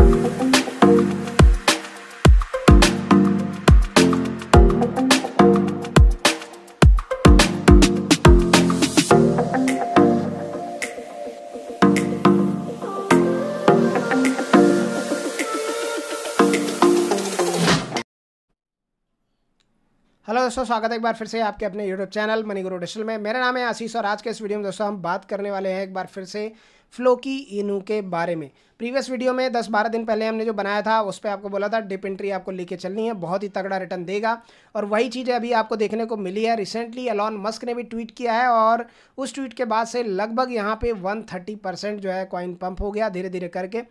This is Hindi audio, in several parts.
हेलो दोस्तों स्वागत है एक बार फिर से आपके अपने YouTube channel money Guru digital में मेरा नाम है आशीष और आज के इस वीडियो में दोस्तों हम बात करने वाले हैं एक बार फिर से फ्लोकी इनू के बारे में प्रीवियस वीडियो में 10-12 दिन पहले हमने जो बनाया था उस पर आपको बोला था डिप एंट्री आपको लेके चलनी है बहुत ही तगड़ा रिटर्न देगा और वही चीज़ें अभी आपको देखने को मिली है रिसेंटली एलॉन मस्क ने भी ट्वीट किया है और उस ट्वीट के बाद से लगभग यहाँ पे 130 परसेंट जो है कॉइन पंप हो गया धीरे धीरे करके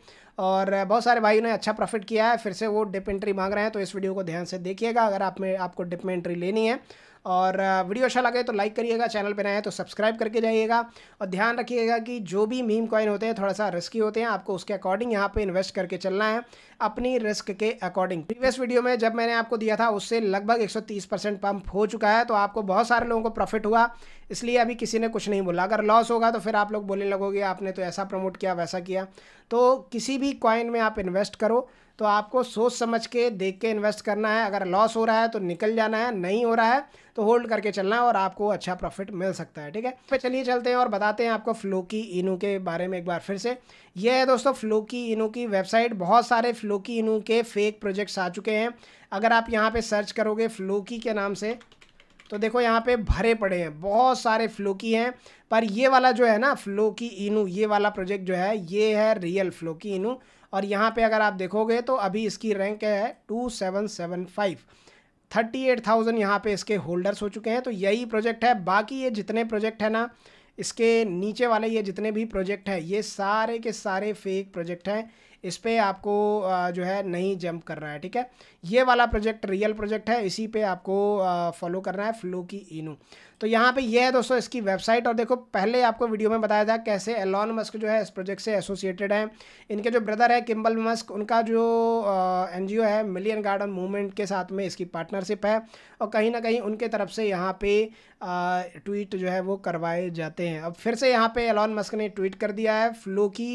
और बहुत सारे भाइयों ने अच्छा प्रॉफिट किया है फिर से वो डिप एंट्री मांग रहे हैं तो इस वीडियो को ध्यान से देखिएगा अगर आप में आपको डिप में एंट्री लेनी है और वीडियो अच्छा लगे तो लाइक करिएगा चैनल पर नए तो सब्सक्राइब करके जाइएगा और ध्यान रखिएगा कि जो भी मीम कॉइन होते हैं थोड़ा सा रिस्की होते हैं आपको उसके अकॉर्डिंग यहाँ पर इन्वेस्ट करके चलना है अपनी रिस्क के अकॉर्डिंग प्रीवियस वीडियो में जब मैंने आपको दिया था उससे लगभग एक परसेंट पंप हो चुका है तो आपको बहुत सारे लोगों को प्रॉफिट हुआ इसलिए अभी किसी ने कुछ नहीं बोला अगर लॉस होगा तो फिर आप लोग बोलने लगोगे आपने तो ऐसा प्रमोट किया वैसा किया तो किसी भी कॉइन में आप इन्वेस्ट करो तो आपको सोच समझ के देख के इन्वेस्ट करना है अगर लॉस हो रहा है तो निकल जाना है नहीं हो रहा है तो होल्ड करके चलना है और आपको अच्छा प्रॉफिट मिल सकता है ठीक है फिर चलिए चलते हैं और बताते हैं आपको फ्लोकी इनू के बारे में एक बार फिर से यह है दोस्तों फ्लोकी इनू की वेबसाइट बहुत सारे फ्लोकी इनू के फेक प्रोजेक्ट्स आ चुके हैं अगर आप यहाँ पर सर्च करोगे फ्लोकी के नाम से तो देखो यहाँ पे भरे पड़े हैं बहुत सारे फ्लोकी हैं पर ये वाला जो है ना फ्लोकी इनू ये वाला प्रोजेक्ट जो है ये है रियल फ्लोकी इनू और यहाँ पे अगर आप देखोगे तो अभी इसकी रैंक है two seven seven five thirty eight thousand यहाँ पर इसके होल्डर्स हो चुके हैं तो यही प्रोजेक्ट है बाकी ये जितने प्रोजेक्ट है ना इसके नीचे वाले ये जितने भी प्रोजेक्ट हैं ये सारे के सारे फेक प्रोजेक्ट हैं इस पर आपको जो है नहीं जंप करना है ठीक है ये वाला प्रोजेक्ट रियल प्रोजेक्ट है इसी पे आपको फॉलो करना है फ्लो की इनू तो यहाँ पे ये है दोस्तों इसकी वेबसाइट और देखो पहले आपको वीडियो में बताया था कैसे एलॉन मस्क जो है इस प्रोजेक्ट से एसोसिएटेड हैं इनके जो ब्रदर है किम्बल मस्क उनका जो एन है मिलियन गार्डन मूवमेंट के साथ में इसकी पार्टनरशिप है और कहीं ना कहीं उनके तरफ से यहाँ पे ट्वीट जो है वो करवाए जाते हैं अब फिर से यहाँ पे एलॉन मस्क ने ट्वीट कर दिया है फ्लो की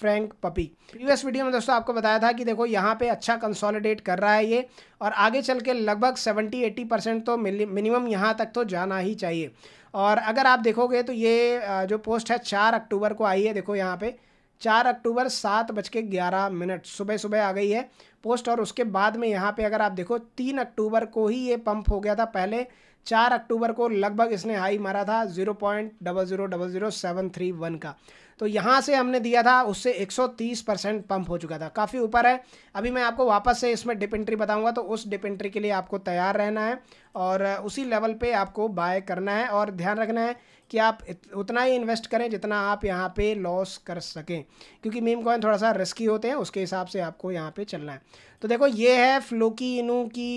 फ्रैंक पपी प्रीवियस वीडियो में दोस्तों आपको बताया था कि देखो यहाँ पे अच्छा कंसोलिडेट कर रहा है ये और आगे चल के लगभग 70-80 परसेंट तो मिनिमम यहाँ तक तो जाना ही चाहिए और अगर आप देखोगे तो ये जो पोस्ट है चार अक्टूबर को आई है देखो यहाँ पे चार अक्टूबर सात बज के ग्यारह मिनट सुबह सुबह आ गई है पोस्ट और उसके बाद में यहाँ पे अगर आप देखो तीन अक्टूबर को ही ये पंप हो गया था पहले चार अक्टूबर को लगभग इसने हाई मारा था zero point double zero double zero seven three one का तो यहाँ से हमने दिया था उससे 130 परसेंट पंप हो चुका था काफ़ी ऊपर है अभी मैं आपको वापस से इसमें डिप एंट्री बताऊँगा तो उस डिप एंट्री के लिए आपको तैयार रहना है और उसी लेवल पे आपको बाय करना है और ध्यान रखना है कि आप उतना ही इन्वेस्ट करें जितना आप यहाँ पे लॉस कर सकें क्योंकि मीम कॉइन थोड़ा सा रिस्की होते हैं उसके हिसाब से आपको यहाँ पे चलना है तो देखो ये है फ्लोकी इनू की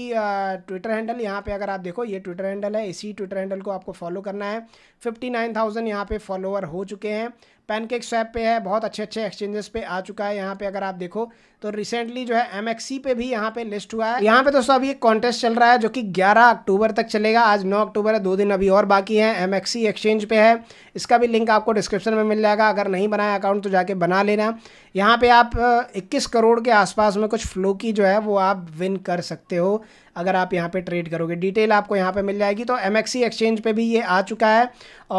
ट्विटर हैंडल यहाँ पे अगर आप देखो ये ट्विटर हैंडल है इसी ट्विटर हैंडल को आपको फॉलो करना है फिफ्टी नाइन थाउजेंड यहाँ पे फॉलोअर हो चुके हैं पैनकेक स्वैप पे है बहुत अच्छे अच्छे एक्सचेंजेस पे आ चुका है यहाँ पे अगर आप देखो तो रिसेंटली जो है एम पे भी यहाँ पे लिस्ट हुआ है यहाँ पे दोस्तों अभी एक कॉन्टेस्ट चल रहा है जो कि ग्यारह अक्टूबर तक चलेगा आज 9 अक्टूबर है दो दिन अभी और बाकी हैं एम एक्सचेंज पे है इसका भी लिंक आपको डिस्क्रिप्शन में मिल जाएगा अगर नहीं बनाया अकाउंट तो जाके बना लेना यहाँ पे आप 21 करोड़ के आसपास में कुछ फ्लो की जो है वो आप विन कर सकते हो अगर आप यहाँ पे ट्रेड करोगे डिटेल आपको यहाँ पे मिल जाएगी तो एम एक्सचेंज पे भी ये आ चुका है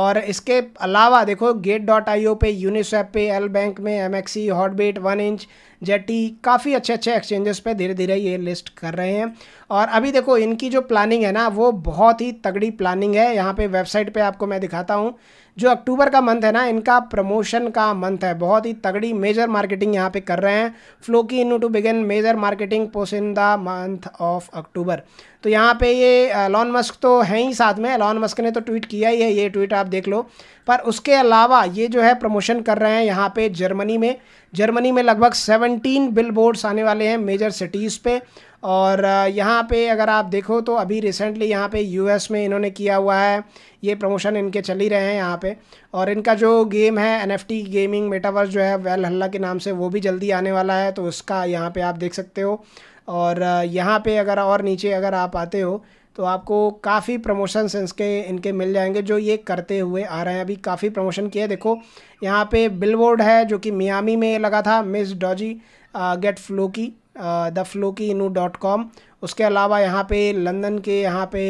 और इसके अलावा देखो गेट डॉट आई ओ पे यूनिसेप पे एल बैंक में M X Hotbit one inch जेटी काफ़ी अच्छे अच्छे एक्सचेंजेस पे धीरे धीरे ये लिस्ट कर रहे हैं और अभी देखो इनकी जो प्लानिंग है ना वो बहुत ही तगड़ी प्लानिंग है यहाँ पे वेबसाइट पे आपको मैं दिखाता हूँ जो अक्टूबर का मंथ है ना इनका प्रमोशन का मंथ है बहुत ही तगड़ी मेजर मार्केटिंग यहाँ पे कर रहे हैं Floki in to begin major marketing post in the month of October तो यहाँ पे ये एलॉन uh, मस्क तो हैं ही साथ में एलॉन मस्क ने तो ट्वीट किया ही है ये ट्वीट आप देख लो पर उसके अलावा ये जो है प्रमोशन कर रहे हैं यहाँ पे जर्मनी में जर्मनी में लगभग 17 बिलबोर्ड्स आने वाले हैं मेजर सिटीज़ पे और यहाँ पे अगर आप देखो तो अभी रिसेंटली यहाँ पे यूएस में इन्होंने किया हुआ है ये प्रमोशन इनके चल ही रहे हैं यहाँ पे और इनका जो गेम है एनएफटी गेमिंग मेटावर्स जो है वेल हल्ला के नाम से वो भी जल्दी आने वाला है तो उसका यहाँ पे आप देख सकते हो और यहाँ पे अगर और नीचे अगर आप आते हो तो आपको काफ़ी प्रमोशंस इनके इनके मिल जाएंगे जो ये करते हुए आ रहे हैं अभी काफ़ी प्रमोशन किए देखो यहाँ पे बिलबोर्ड है जो कि मियामी में लगा था miss Doge get Floki the Floki Inu dot com उसके अलावा यहाँ पे लंदन के यहाँ पे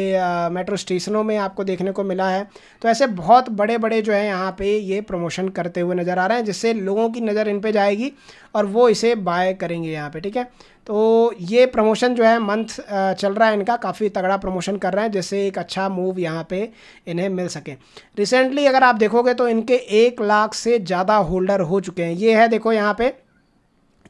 मेट्रो स्टेशनों में आपको देखने को मिला है तो ऐसे बहुत बड़े बड़े जो है यहाँ पे ये प्रमोशन करते हुए नज़र आ रहे हैं जिससे लोगों की नज़र इन पे जाएगी और वो इसे बाय करेंगे यहाँ पे ठीक है तो ये प्रमोशन जो है मंथ चल रहा है इनका काफ़ी तगड़ा प्रमोशन कर रहे हैं जिससे एक अच्छा मूव यहाँ पर इन्हें मिल सके रिसेंटली अगर आप देखोगे तो इनके एक लाख से ज़्यादा होल्डर हो चुके हैं ये है देखो यहाँ पे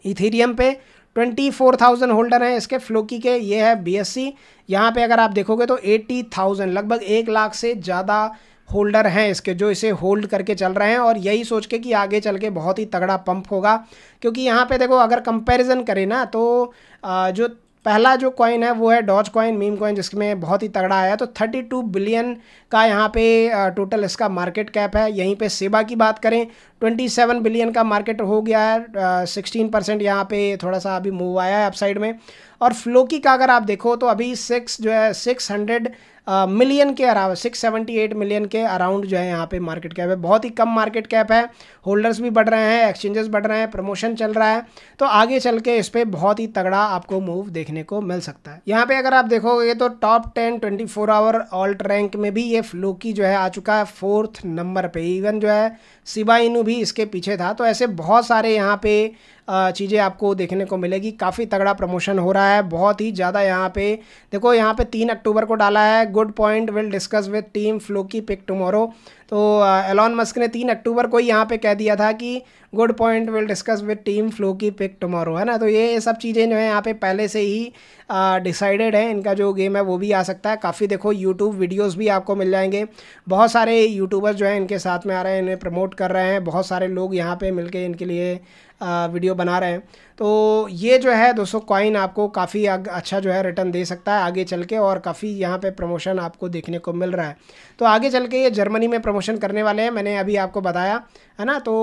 इथीरियम पे ट्वेंटी फोर थाउजेंड होल्डर हैं इसके फ्लोकी के ये है बीएससी यहाँ पे अगर आप देखोगे तो एट्टी थाउजेंड लगभग एक लाख से ज़्यादा होल्डर हैं इसके जो इसे होल्ड करके चल रहे हैं और यही सोच के कि आगे चल के बहुत ही तगड़ा पंप होगा क्योंकि यहाँ पे देखो अगर कंपैरिजन करें ना तो जो पहला जो कॉइन है वो है डॉज कॉइन मीम कॉइन जिसमें बहुत ही तगड़ा आया तो 32 बिलियन का यहाँ पे टोटल इसका मार्केट कैप है यहीं पे सेबा की बात करें 27 बिलियन का मार्केट हो गया है सिक्सटीन परसेंट यहाँ पे थोड़ा सा अभी मूव आया है अपसाइड में और फ्लोकी का अगर आप देखो तो अभी सिक्स जो है सिक्स हंड्रेड मिलियन के around six seventy eight million के अराउंड जो है यहाँ पे मार्केट कैप है बहुत ही कम मार्केट कैप है होल्डर्स भी बढ़ रहे हैं एक्सचेंजेस बढ़ रहे हैं प्रमोशन चल रहा है तो आगे चल के इस पर बहुत ही तगड़ा आपको मूव देखने को मिल सकता है यहाँ पे अगर आप देखोगे तो top ten twenty four hour alt rank में भी ये फ्लोकी जो है आ चुका है फोर्थ नंबर पर इवन जो है सिबाइनू भी इसके पीछे था तो ऐसे बहुत सारे यहाँ पे चीज़ें आपको देखने को मिलेगी काफ़ी तगड़ा प्रमोशन हो रहा है बहुत ही ज़्यादा यहाँ पे देखो यहाँ पे तीन अक्टूबर को डाला है good point will discuss with team Floki pic tomorrow तो एलॉन मस्क ने तीन अक्टूबर को ही यहाँ पे कह दिया था कि good point will discuss with team Floki pic tomorrow है ना तो ये सब चीज़ें जो है यहाँ पे पहले से ही डिसाइडेड है इनका जो गेम है वो भी आ सकता है काफ़ी देखो यूट्यूब वीडियोस भी आपको मिल जाएंगे बहुत सारे यूट्यूबर्स जो हैं इनके साथ में आ रहे हैं इन्हें प्रमोट कर रहे हैं बहुत सारे लोग यहाँ पर मिल इनके लिए आ, वीडियो बना रहे हैं तो ये जो है दोस्तों कॉइन आपको काफ़ी अच्छा जो है रिटर्न दे सकता है आगे चल के और काफ़ी यहाँ पर प्रमोशन आपको देखने को मिल रहा है तो आगे चल के ये जर्मनी में प्रमोशन प्रमोशन करने वाले हैं मैंने अभी आपको बताया है ना तो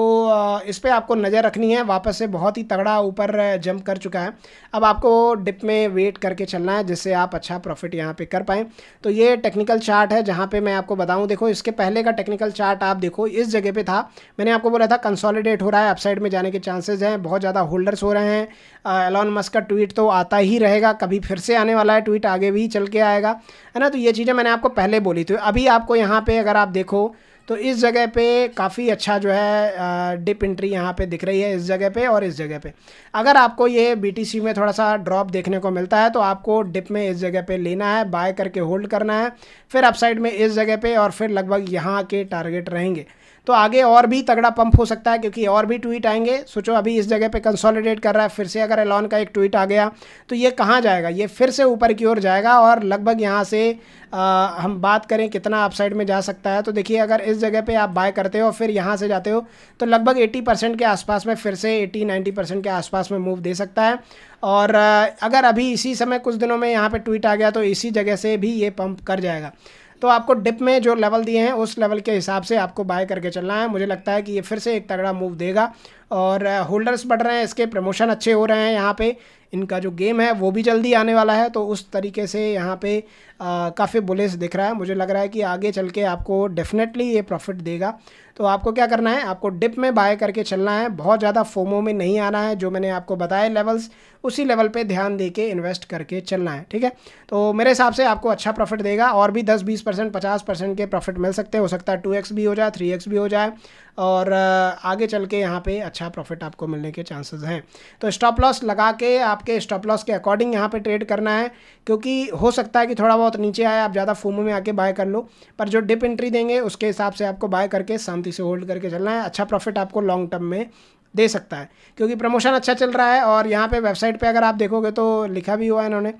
इस पर आपको नज़र रखनी है वापस से बहुत ही तगड़ा ऊपर जंप कर चुका है अब आपको डिप में वेट करके चलना है जिससे आप अच्छा प्रॉफिट यहाँ पे कर पाएँ तो ये टेक्निकल चार्ट है जहाँ पे मैं आपको बताऊँ देखो इसके पहले का टेक्निकल चार्ट आप देखो इस जगह पे था मैंने आपको बोला था कंसोलिडेट हो रहा है अपसाइड में जाने के चांसेज हैं बहुत ज़्यादा होल्डर्स हो रहे हैं एलॉन मस्क का ट्वीट तो आता ही रहेगा कभी फिर से आने वाला है ट्वीट आगे भी चल के आएगा है ना तो ये चीज़ें मैंने आपको पहले बोली थी अभी आपको यहाँ पर अगर आप देखो तो इस जगह पे काफ़ी अच्छा जो है डिप इंट्री यहाँ पे दिख रही है इस जगह पे और इस जगह पे अगर आपको ये बीटीसी में थोड़ा सा ड्रॉप देखने को मिलता है तो आपको डिप में इस जगह पे लेना है बाय करके होल्ड करना है फिर अपसाइड में इस जगह पे और फिर लगभग यहाँ के टारगेट रहेंगे तो आगे और भी तगड़ा पंप हो सकता है क्योंकि और भी ट्वीट आएंगे सोचो अभी इस जगह पे कंसोलिडेट कर रहा है फिर से अगर एलॉन का एक ट्वीट आ गया तो ये कहाँ जाएगा ये फिर से ऊपर की ओर जाएगा और लगभग यहाँ से आ, हम बात करें कितना अपसाइड में जा सकता है तो देखिए अगर इस जगह पे आप बाय करते हो फिर यहाँ से जाते हो तो लगभग 80 परसेंट के आसपास में फिर से 80 90 परसेंट के आसपास में मूव दे सकता है और अगर अभी इसी समय कुछ दिनों में यहाँ पे ट्वीट आ गया तो इसी जगह से भी ये पंप कर जाएगा तो आपको डिप में जो लेवल दिए हैं उस लेवल के हिसाब से आपको बाय करके चलना है मुझे लगता है कि ये फिर से एक तगड़ा मूव देगा और होल्डर्स बढ़ रहे हैं इसके प्रमोशन अच्छे हो रहे हैं यहाँ पे इनका जो गेम है वो भी जल्दी आने वाला है तो उस तरीके से यहाँ पे काफ़ी बुलेस दिख रहा है मुझे लग रहा है कि आगे चल के आपको डेफिनेटली ये प्रॉफिट देगा तो आपको क्या करना है आपको डिप में बाय करके चलना है बहुत ज़्यादा फोमो में नहीं आना है जो मैंने आपको बताया लेवल्स उसी लेवल पे ध्यान दे के इन्वेस्ट करके चलना है ठीक है तो मेरे हिसाब से आपको अच्छा प्रॉफिट देगा और भी 10 20 परसेंट पचास परसेंट के प्रॉफिट मिल सकते हैं हो सकता है टू भी हो जाए थ्री भी हो जाए और आगे चल के यहाँ पर अच्छा अच्छा प्रॉफिट आपको मिलने के चांसेस हैं तो स्टॉप लॉस लगा के आपके स्टॉप लॉस के अकॉर्डिंग यहाँ पे ट्रेड करना है क्योंकि हो सकता है कि थोड़ा बहुत नीचे आए आप ज़्यादा फोमो में आके बाय कर लो पर जो डिप एंट्री देंगे उसके हिसाब से आपको बाय करके शांति से होल्ड करके चलना है अच्छा प्रॉफिट आपको लॉन्ग टर्म में दे सकता है क्योंकि प्रमोशन अच्छा चल रहा है और यहाँ पे वेबसाइट पे अगर आप देखोगे तो लिखा भी हुआ है इन्होंने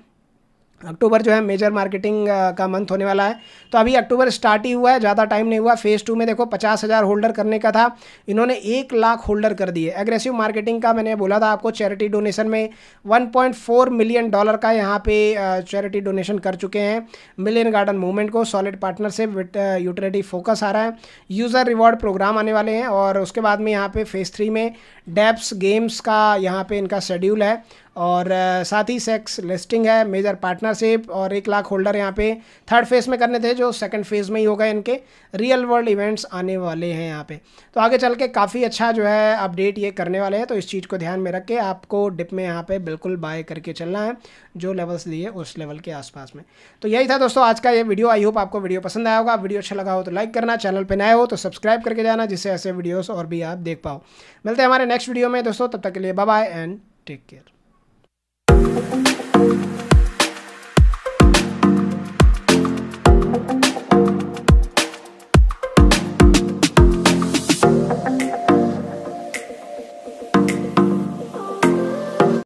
अक्टूबर जो है मेजर मार्केटिंग का मंथ होने वाला है तो अभी अक्टूबर स्टार्ट ही हुआ है ज़्यादा टाइम नहीं हुआ फेज़ टू में देखो पचास हज़ार होल्डर करने का था इन्होंने एक लाख होल्डर कर दिए एग्रेसिव मार्केटिंग का मैंने बोला था आपको चैरिटी डोनेशन में 1.4 मिलियन डॉलर का यहाँ पे चैरिटी डोनेशन कर चुके हैं मिलियन गार्डन मूवमेंट को सॉलिड पार्टनरशिप यूटिलिटी फोकस आ रहा है यूज़र रिवॉर्ड प्रोग्राम आने वाले हैं और उसके बाद में यहाँ पर फेज़ थ्री में डेप्स गेम्स का यहाँ पर इनका शेड्यूल है और साथ ही सेक्स लिस्टिंग है मेजर पार्टनरशिप और एक लाख होल्डर यहाँ पे थर्ड फेज में करने थे जो सेकंड फेज में ही हो गए इनके रियल वर्ल्ड इवेंट्स आने वाले हैं यहाँ पे तो आगे चल के काफ़ी अच्छा जो है अपडेट ये करने वाले हैं तो इस चीज़ को ध्यान में रख के आपको डिप में यहाँ पर बिल्कुल बाय करके चलना है जो लेवल्स लिए उस लेवल के आसपास में तो यही था दोस्तों आज का ये वीडियो आई होप आपको वीडियो पसंद आया होगा वीडियो अच्छा लगा हो तो लाइक करना चैनल पर नए हो तो सब्सक्राइब करके जाना जिससे ऐसे वीडियोज़ और भी आप देख पाओ मिलते हैं हमारे नेक्स्ट वीडियो में दोस्तों तब तक के लिए bye and take care Thank you.